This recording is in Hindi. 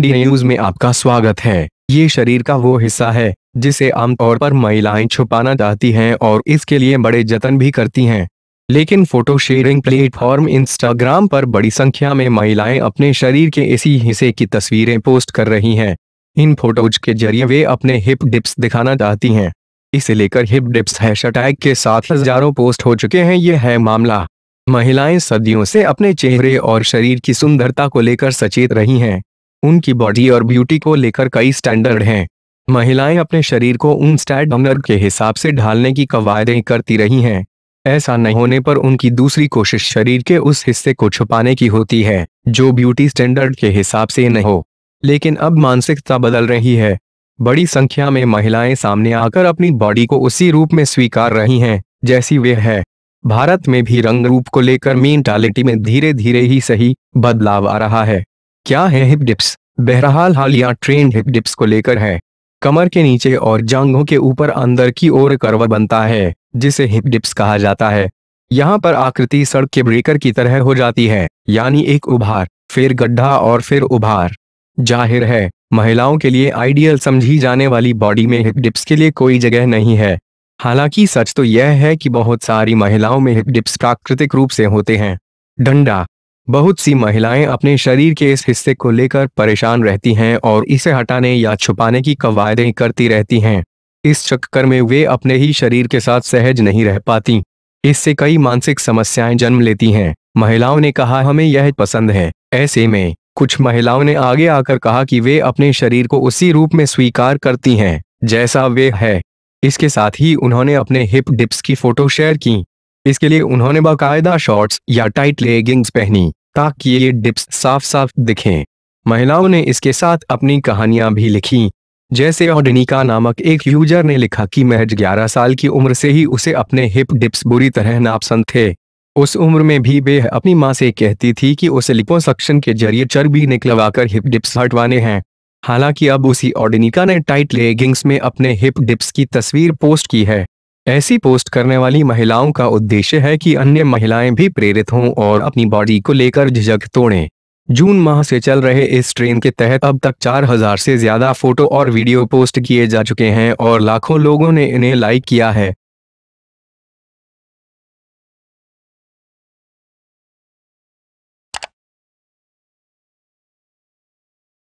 इंडिया न्यूज में आपका स्वागत है ये शरीर का वो हिस्सा है जिसे आमतौर पर महिलाएं छुपाना चाहती हैं और इसके लिए बड़े जतन भी करती हैं लेकिन फोटो शेयरिंग प्लेटफॉर्म इंस्टाग्राम पर बड़ी संख्या में महिलाएं अपने शरीर के इसी हिस्से की तस्वीरें पोस्ट कर रही हैं इन फोटोज के जरिए वे अपने हिप डिप्स दिखाना चाहती हैं इसे लेकर हिप डिप्स हैश अटैक के साथ हजारों पोस्ट हो चुके हैं ये है मामला महिलाएं सदियों से अपने चेहरे और शरीर की सुंदरता को लेकर सचेत रही हैं उनकी बॉडी और ब्यूटी को लेकर कई स्टैंडर्ड हैं महिलाएं अपने शरीर को उन स्टैंडर्ड के हिसाब से ढालने की कवायदें करती रही हैं ऐसा नहीं होने पर उनकी दूसरी कोशिश शरीर के उस हिस्से को छुपाने की होती है जो ब्यूटी स्टैंडर्ड के हिसाब से न हो लेकिन अब मानसिकता बदल रही है बड़ी संख्या में महिलाएं सामने आकर अपनी बॉडी को उसी रूप में स्वीकार रही हैं जैसी वे है भारत में भी रंग रूप को लेकर मेंटालिटी में धीरे धीरे ही सही बदलाव आ रहा है क्या है हिप डिप्स बहरहाल हालिया ट्रेंड हिप डिप्स को लेकर है कमर के नीचे और जांघों के ऊपर अंदर की ओर कर्व बनता है जिसे हिप डिप्स कहा जाता है यहाँ पर आकृति सड़क के ब्रेकर की तरह हो जाती है यानी एक उभार फिर गड्ढा और फिर उभार जाहिर है महिलाओं के लिए आइडियल समझी जाने वाली बॉडी में हिप डिप्स के लिए कोई जगह नहीं है हालांकि सच तो यह है कि बहुत सारी महिलाओं में हिप डिप्स प्राकृतिक रूप से होते हैं डंडा बहुत सी महिलाएं अपने शरीर के इस हिस्से को लेकर परेशान रहती हैं और इसे हटाने या छुपाने की कवायदें करती रहती हैं इस चक्कर में वे अपने ही शरीर के साथ सहज नहीं रह पाती इससे कई मानसिक समस्याएं जन्म लेती हैं महिलाओं ने कहा हमें यह पसंद है ऐसे में कुछ महिलाओं ने आगे आकर कहा कि वे अपने शरीर को उसी रूप में स्वीकार करती हैं जैसा वे है इसके साथ ही उन्होंने अपने हिप डिप्स की फोटो शेयर की इसके लिए उन्होंने बाकायदा शॉर्ट्स या टाइट लेगिंग्स पहनी ताकि ये डिप्स साफ साफ दिखें महिलाओं ने इसके साथ अपनी कहानियां भी लिखी जैसे ऑडनिका नामक एक यूजर ने लिखा कि महज 11 साल की उम्र से ही उसे अपने हिप डिप्स बुरी तरह नापसंद थे उस उम्र में भी वे अपनी माँ से कहती थी कि उसे लिपोसक्शन के जरिए चर्बी निकलवाकर हिप डिप्स हटवाने हैं हालांकि अब उसी ऑडनिका ने टाइट लेगिंग्स में अपने हिप डिप्स की तस्वीर पोस्ट की है ऐसी पोस्ट करने वाली महिलाओं का उद्देश्य है कि अन्य महिलाएं भी प्रेरित हों और अपनी बॉडी को लेकर झिझक तोड़ें जून माह से चल रहे इस ट्रेन के तहत अब तक 4000 से ज्यादा फोटो और वीडियो पोस्ट किए जा चुके हैं और लाखों लोगों ने इन्हें लाइक किया है